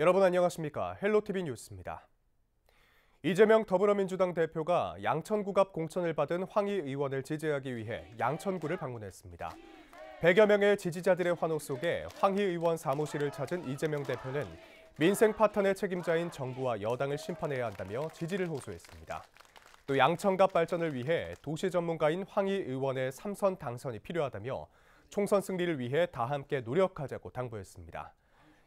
여러분 안녕하십니까? 헬로티비 뉴스입니다. 이재명 더불어민주당 대표가 양천구 갑 공천을 받은 황희 의원을 지지하기 위해 양천구를 방문했습니다. 100여 명의 지지자들의 환호 속에 황희 의원 사무실을 찾은 이재명 대표는 민생 파탄의 책임자인 정부와 여당을 심판해야 한다며 지지를 호소했습니다. 또 양천갑 발전을 위해 도시 전문가인 황희 의원의 삼선 당선이 필요하다며 총선 승리를 위해 다 함께 노력하자고 당부했습니다.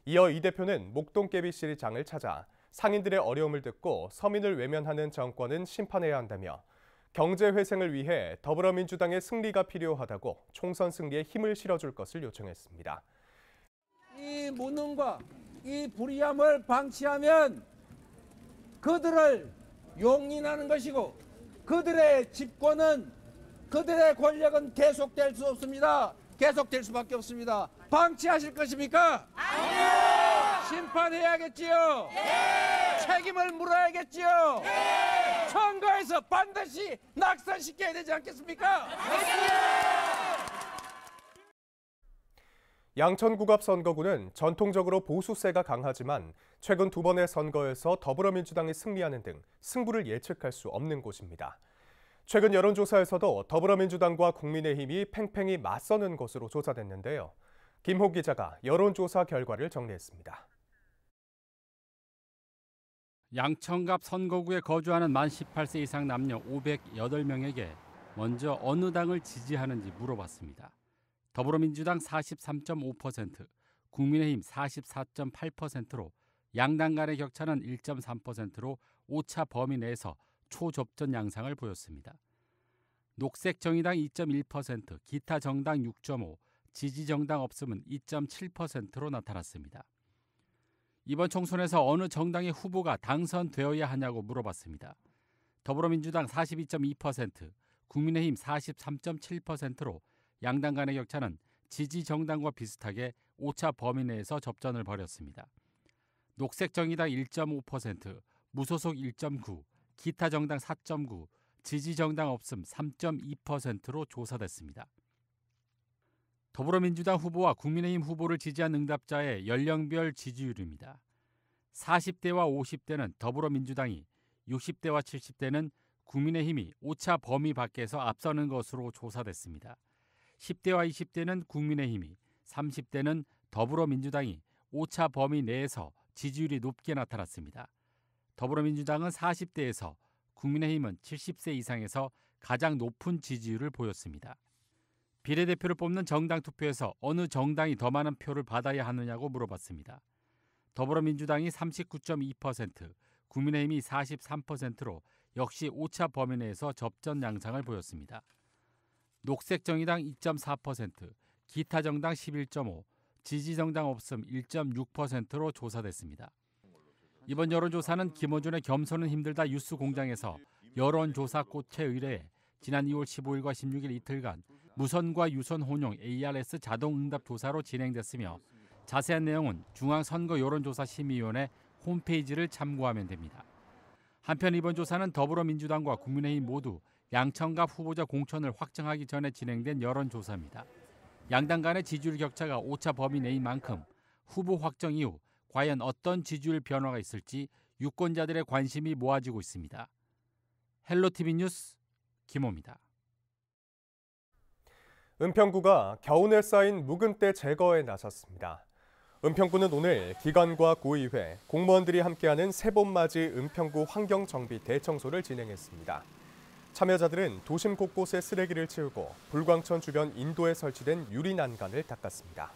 이어 이 대표는 목동깨비 시장을 찾아 상인들의 어려움을 듣고 서민을 외면하는 정권은 심판해야 한다며 경제 회생을 위해 더불어민주당의 승리가 필요하다고 총선 승리에 힘을 실어줄 것을 요청했습니다. 이 무능과 이 불의함을 방치하면 그들을 용인하는 것이고 그들의 집권은 그들의 권력은 계속될 수 없습니다. 계속될 수밖에 없습니다. 방치하실 것입니까? 아니요. 심판해야겠지요. 예! 책임을 물어야겠지요. 예! 선거에서 반드시 낙선시켜야 되지 않겠습니까? 예! 양천구갑 선거구는 전통적으로 보수세가 강하지만 최근 두 번의 선거에서 더불어민주당이 승리하는 등 승부를 예측할 수 없는 곳입니다. 최근 여론조사에서도 더불어민주당과 국민의힘이 팽팽히 맞서는 것으로 조사됐는데요. 김호 기자가 여론조사 결과를 정리했습니다. 양천갑 선거구에 거주하는 만 18세 이상 남녀 508명에게 먼저 어느 당을 지지하는지 물어봤습니다. 더불어민주당 43.5%, 국민의힘 44.8%로 양당 간의 격차는 1.3%로 오차 범위 내에서 초접전 양상을 보였습니다. 녹색정의당 2.1%, 기타 정당 6.5, 지지정당 없음은 2.7%로 나타났습니다. 이번 총선에서 어느 정당의 후보가 당선되어야 하냐고 물어봤습니다. 더불어민주당 42.2%, 국민의힘 43.7%로 양당 간의 격차는 지지 정당과 비슷하게 오차 범위 내에서 접전을 벌였습니다. 녹색정의당 1.5%, 무소속 1.9, 기타 정당 4.9, 지지 정당 없음 3.2%로 조사됐습니다. 더불어민주당 후보와 국민의힘 후보를 지지한 응답자의 연령별 지지율입니다. 40대와 50대는 더불어민주당이, 60대와 70대는 국민의힘이 5차 범위 밖에서 앞서는 것으로 조사됐습니다. 10대와 20대는 국민의힘이, 30대는 더불어민주당이 5차 범위 내에서 지지율이 높게 나타났습니다. 더불어민주당은 40대에서 국민의힘은 70세 이상에서 가장 높은 지지율을 보였습니다. 비례대표를 뽑는 정당 투표에서 어느 정당이 더 많은 표를 받아야 하느냐고 물어봤습니다. 더불어민주당이 39.2%, 국민의힘이 43%로 역시 오차 범위 내에서 접전 양상을 보였습니다. 녹색정의당 2.4%, 기타정당 11.5, 지지정당 없음 1.6%로 조사됐습니다. 이번 여론조사는 김어준의 겸손은 힘들다 뉴스 공장에서 여론조사 꽃의 의뢰에 지난 2월 15일과 16일 이틀간 무선과 유선 혼용 ARS 자동 응답 조사로 진행됐으며 자세한 내용은 중앙선거 여론조사심의위원회 홈페이지를 참고하면 됩니다. 한편 이번 조사는 더불어민주당과 국민의힘 모두 양천갑 후보자 공천을 확정하기 전에 진행된 여론조사입니다. 양당 간의 지지율 격차가 5차 범위 내인 만큼 후보 확정 이후 과연 어떤 지지율 변화가 있을지 유권자들의 관심이 모아지고 있습니다. 헬로티비 뉴스 김호입니다. 은평구가 겨우내 쌓인 묵은 때 제거에 나섰습니다. 은평구는 오늘 기관과 구의회, 공무원들이 함께하는 세봄맞이 은평구 환경정비 대청소를 진행했습니다. 참여자들은 도심 곳곳에 쓰레기를 치우고 불광천 주변 인도에 설치된 유리 난간을 닦았습니다.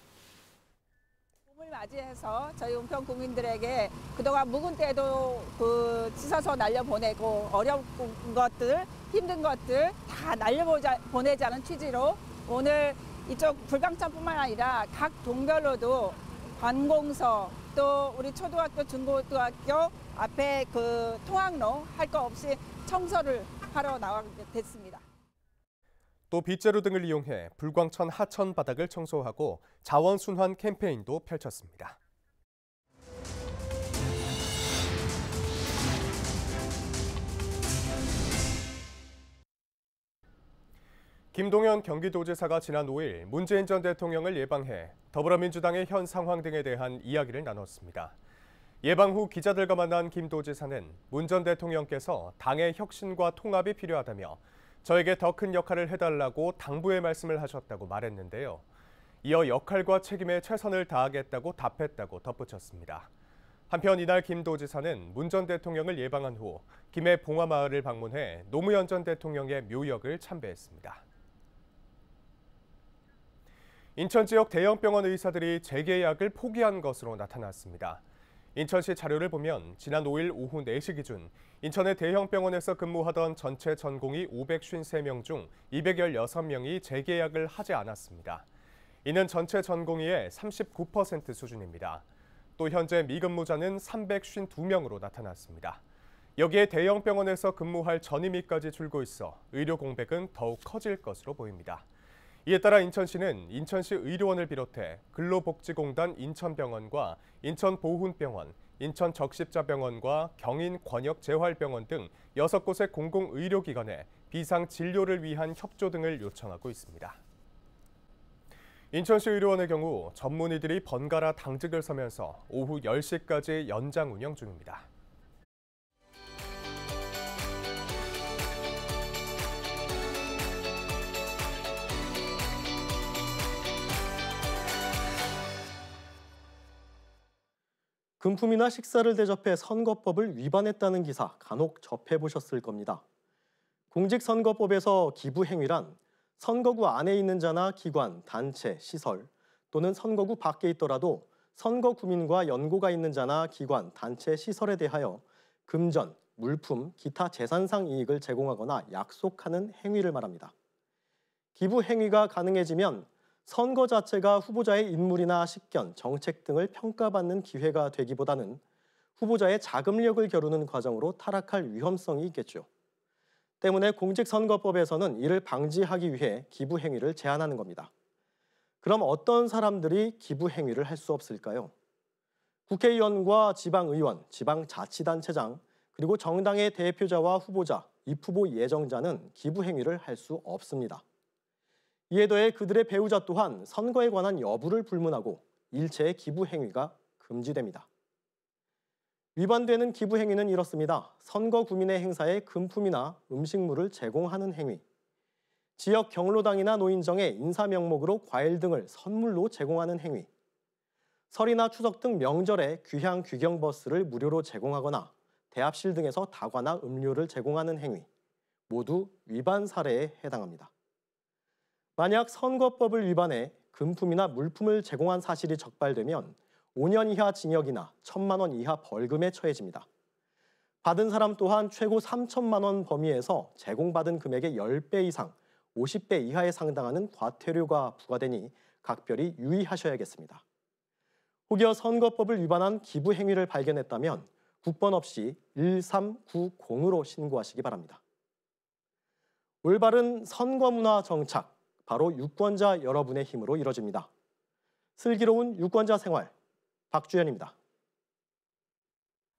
봄을 맞이해서 저희 은평 국민들에게 그동안 묵은 때도 그 씻어서 날려보내고 어려운 것들, 힘든 것들 다 날려보내자는 취지로 오늘 이쪽 불광천뿐만 아니라 각 동별로도 관공서 또 우리 초등학교 중고등학교 앞에 그 통학로 할 것 없이 청소를 하러 나가게 됐습니다. 또 빗자루 등을 이용해 불광천 하천 바닥을 청소하고 자원순환 캠페인도 펼쳤습니다. 김동연 경기도지사가 지난 5일 문재인 전 대통령을 예방해 더불어민주당의 현 상황 등에 대한 이야기를 나눴습니다. 예방 후 기자들과 만난 김 도지사는 문 전 대통령께서 당의 혁신과 통합이 필요하다며 저에게 더 큰 역할을 해달라고 당부의 말씀을 하셨다고 말했는데요. 이어 역할과 책임에 최선을 다하겠다고 답했다고 덧붙였습니다. 한편 이날 김 도지사는 문 전 대통령을 예방한 후 김해 봉화마을을 방문해 노무현 전 대통령의 묘역을 참배했습니다. 인천 지역 대형병원 의사들이 재계약을 포기한 것으로 나타났습니다. 인천시 자료를 보면 지난 5일 오후 4시 기준 인천의 대형병원에서 근무하던 전체 전공이 553명 중 216명이 재계약을 하지 않았습니다. 이는 전체 전공의의 39% 수준입니다. 또 현재 미근무자는 352명으로 나타났습니다. 여기에 대형병원에서 근무할 전임의까지 줄고 있어 의료 공백은 더욱 커질 것으로 보입니다. 이에 따라 인천시는 인천시 의료원을 비롯해 근로복지공단 인천병원과 인천보훈병원, 인천적십자병원과 경인권역재활병원 등 6곳의 공공의료기관에 비상진료를 위한 협조 등을 요청하고 있습니다. 인천시 의료원의 경우 전문의들이 번갈아 당직을 서면서 오후 10시까지 연장 운영 중입니다. 금품이나 식사를 대접해 선거법을 위반했다는 기사 간혹 접해보셨을 겁니다. 공직선거법에서 기부 행위란 선거구 안에 있는 자나 기관, 단체, 시설 또는 선거구 밖에 있더라도 선거 구민과 연고가 있는 자나 기관, 단체, 시설에 대하여 금전, 물품, 기타 재산상 이익을 제공하거나 약속하는 행위를 말합니다. 기부 행위가 가능해지면 선거 자체가 후보자의 인물이나 식견, 정책 등을 평가받는 기회가 되기보다는 후보자의 자금력을 겨루는 과정으로 타락할 위험성이 있겠죠. 때문에 공직선거법에서는 이를 방지하기 위해 기부 행위를 제한하는 겁니다. 그럼 어떤 사람들이 기부 행위를 할 수 없을까요? 국회의원과 지방의원, 지방자치단체장, 그리고 정당의 대표자와 후보자, 입후보 예정자는 기부 행위를 할 수 없습니다. 이에 더해 그들의 배우자 또한 선거에 관한 여부를 불문하고 일체의 기부 행위가 금지됩니다. 위반되는 기부 행위는 이렇습니다. 선거 구민의 행사에 금품이나 음식물을 제공하는 행위, 지역 경로당이나 노인정에 인사 명목으로 과일 등을 선물로 제공하는 행위, 설이나 추석 등 명절에 귀향 귀경 버스를 무료로 제공하거나 대합실 등에서 다과나 음료를 제공하는 행위, 모두 위반 사례에 해당합니다. 만약 선거법을 위반해 금품이나 물품을 제공한 사실이 적발되면 5년 이하 징역이나 1천만 원 이하 벌금에 처해집니다. 받은 사람 또한 최고 3천만 원 범위에서 제공받은 금액의 10배 이상, 50배 이하에 상당하는 과태료가 부과되니 각별히 유의하셔야겠습니다. 혹여 선거법을 위반한 기부 행위를 발견했다면 국번 없이 1390으로 신고하시기 바랍니다. 올바른 선거문화 정착, 바로 유권자 여러분의 힘으로 이뤄집니다. 슬기로운 유권자 생활 박주현입니다.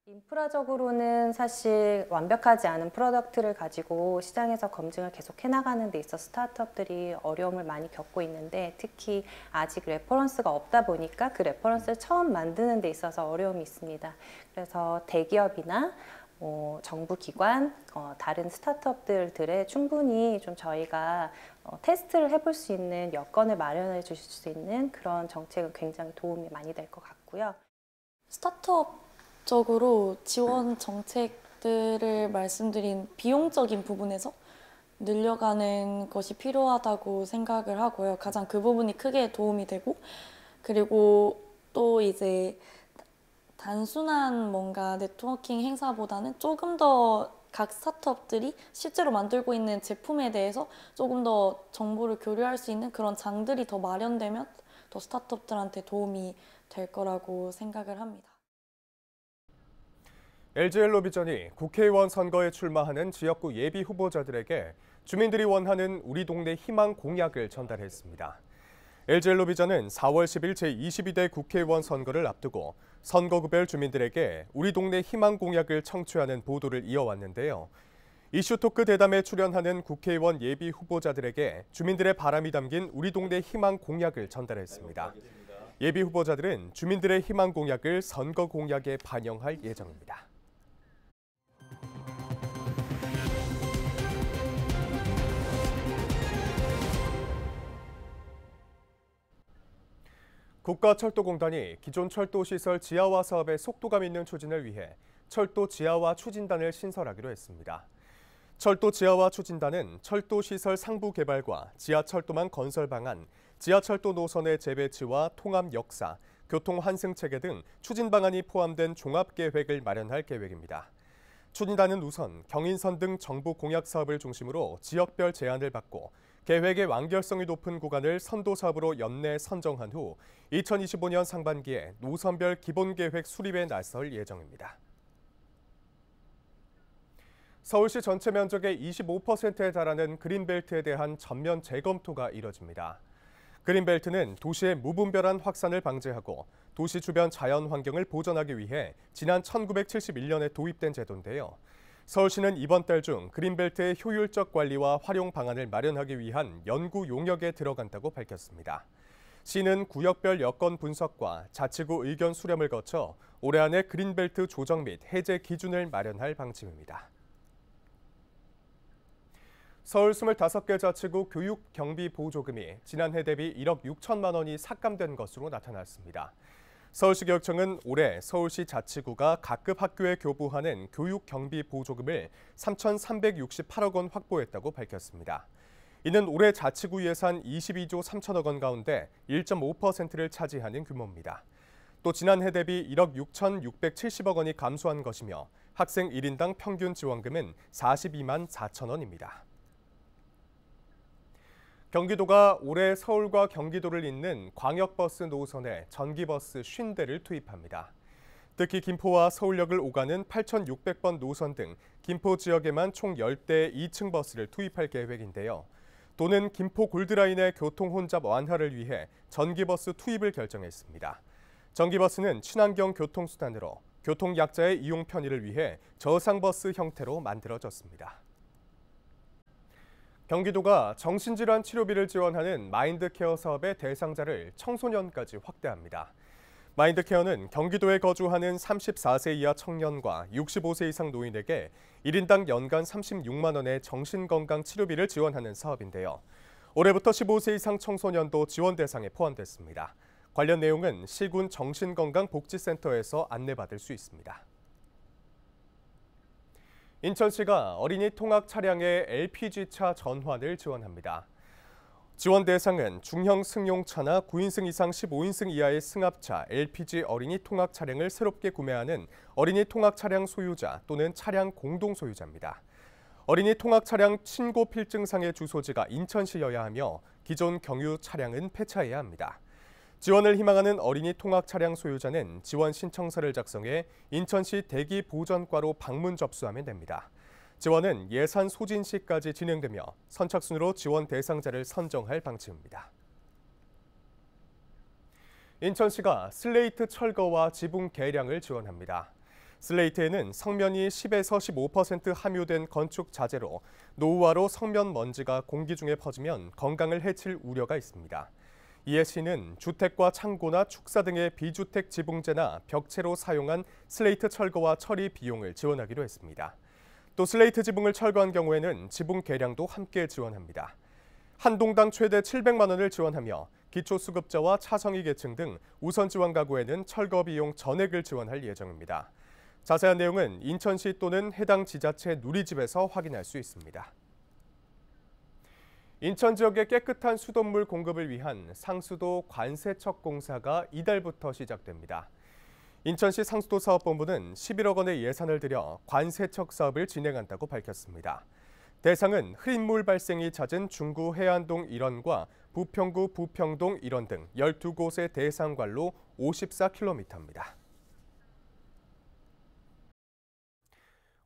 인프라적으로는 사실 완벽하지 않은 프로덕트를 가지고 시장에서 검증을 계속 해나가는 데 있어 스타트업들이 어려움을 많이 겪고 있는데 특히 아직 레퍼런스가 없다 보니까 그 레퍼런스를 처음 만드는 데 있어서 어려움이 있습니다. 그래서 대기업이나 어, 정부 기관, 어, 다른 스타트업들들의 충분히 좀 저희가 어, 테스트를 해볼 수 있는 여건을 마련해 주실 수 있는 그런 정책은 굉장히 도움이 많이 될 것 같고요. 스타트업적으로 지원 정책들을 말씀드린 비용적인 부분에서 늘려가는 것이 필요하다고 생각을 하고요. 가장 그 부분이 크게 도움이 되고, 그리고 또 이제 단순한 뭔가 네트워킹 행사보다는 조금 더 각 스타트업들이 실제로 만들고 있는 제품에 대해서 조금 더 정보를 교류할 수 있는 그런 장들이 더 마련되면 더 스타트업들한테 도움이 될 거라고 생각을 합니다. LG헬로비전이 국회의원 선거에 출마하는 지역구 예비 후보자들에게 주민들이 원하는 우리 동네 희망 공약을 전달했습니다. 엘젤로비전은 4월 10일 제22대 국회의원 선거를 앞두고 선거구별 주민들에게 우리 동네 희망 공약을 청취하는 보도를 이어왔는데요. 이슈토크 대담에 출연하는 국회의원 예비 후보자들에게 주민들의 바람이 담긴 우리 동네 희망 공약을 전달했습니다. 예비 후보자들은 주민들의 희망 공약을 선거 공약에 반영할 예정입니다. 국가철도공단이 기존 철도시설 지하화 사업의 속도감 있는 추진을 위해 철도 지하화 추진단을 신설하기로 했습니다. 철도 지하화 추진단은 철도시설 상부 개발과 지하철도망 건설 방안, 지하철도 노선의 재배치와 통합 역사, 교통 환승 체계 등 추진 방안이 포함된 종합 계획을 마련할 계획입니다. 추진단은 우선 경인선 등 정부 공약 사업을 중심으로 지역별 제안을 받고 계획의 완결성이 높은 구간을 선도 사업으로 연내 선정한 후 2025년 상반기에 노선별 기본계획 수립에 나설 예정입니다. 서울시 전체 면적의 25%에 달하는 그린벨트에 대한 전면 재검토가 이뤄집니다. 그린벨트는 도시의 무분별한 확산을 방지하고 도시 주변 자연 환경을 보전하기 위해 지난 1971년에 도입된 제도인데요. 서울시는 이번 달 중 그린벨트의 효율적 관리와 활용 방안을 마련하기 위한 연구 용역에 들어간다고 밝혔습니다. 시는 구역별 여건 분석과 자치구 의견 수렴을 거쳐 올해 안에 그린벨트 조정 및 해제 기준을 마련할 방침입니다. 서울 25개 자치구 교육 경비 보조금이 지난해 대비 1억 6천만 원이 삭감된 것으로 나타났습니다. 서울시교육청은 올해 서울시 자치구가 각급 학교에 교부하는 교육 경비 보조금을 3,368억 원 확보했다고 밝혔습니다. 이는 올해 자치구 예산 22조 3천억 원 가운데 1.5%를 차지하는 규모입니다. 또 지난해 대비 1억 6,670억 원이 감소한 것이며 학생 1인당 평균 지원금은 42만 4천 원입니다. 경기도가 올해 서울과 경기도를 잇는 광역버스 노선에 전기버스 쉰대를 투입합니다. 특히 김포와 서울역을 오가는 8,600번 노선 등 김포 지역에만 총1 0대 2층 버스를 투입할 계획인데요. 도는 김포 골드라인의 교통 혼잡 완화를 위해 전기버스 투입을 결정했습니다. 전기버스는 친환경 교통수단으로 교통약자의 이용 편의를 위해 저상버스 형태로 만들어졌습니다. 경기도가 정신질환 치료비를 지원하는 마인드케어 사업의 대상자를 청소년까지 확대합니다. 마인드케어는 경기도에 거주하는 34세 이하 청년과 65세 이상 노인에게 1인당 연간 36만 원의 정신건강 치료비를 지원하는 사업인데요. 올해부터 15세 이상 청소년도 지원 대상에 포함됐습니다. 관련 내용은 시군 정신건강복지센터에서 안내받을 수 있습니다. 인천시가 어린이 통학 차량의 LPG차 전환을 지원합니다. 지원 대상은 중형 승용차나 9인승 이상 15인승 이하의 승합차, LPG 어린이 통학 차량을 새롭게 구매하는 어린이 통학 차량 소유자 또는 차량 공동 소유자입니다. 어린이 통학 차량 신고 필증상의 주소지가 인천시여야 하며 기존 경유 차량은 폐차해야 합니다. 지원을 희망하는 어린이 통학 차량 소유자는 지원 신청서를 작성해 인천시 대기 보전과로 방문 접수하면 됩니다. 지원은 예산 소진 시까지 진행되며 선착순으로 지원 대상자를 선정할 방침입니다. 인천시가 슬레이트 철거와 지붕 개량을 지원합니다. 슬레이트에는 성면이 10에서 15% 함유된 건축 자재로 노후화로 성면 먼지가 공기 중에 퍼지면 건강을 해칠 우려가 있습니다. 이에 시는 주택과 창고나 축사 등의 비주택 지붕재나 벽체로 사용한 슬레이트 철거와 처리 비용을 지원하기로 했습니다. 또 슬레이트 지붕을 철거한 경우에는 지붕 개량도 함께 지원합니다. 한 동당 최대 700만 원을 지원하며 기초수급자와 차성위 계층 등 우선 지원 가구에는 철거 비용 전액을 지원할 예정입니다. 자세한 내용은 인천시 또는 해당 지자체 누리집에서 확인할 수 있습니다. 인천 지역의 깨끗한 수돗물 공급을 위한 상수도 관세척 공사가 이달부터 시작됩니다. 인천시 상수도 사업본부는 11억 원의 예산을 들여 관세척 사업을 진행한다고 밝혔습니다. 대상은 흐린물 발생이 잦은 중구 해안동 일원과 부평구 부평동 일원 등 12곳의 대상관로 54km입니다.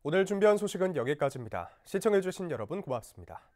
오늘 준비한 소식은 여기까지입니다. 시청해주신 여러분 고맙습니다.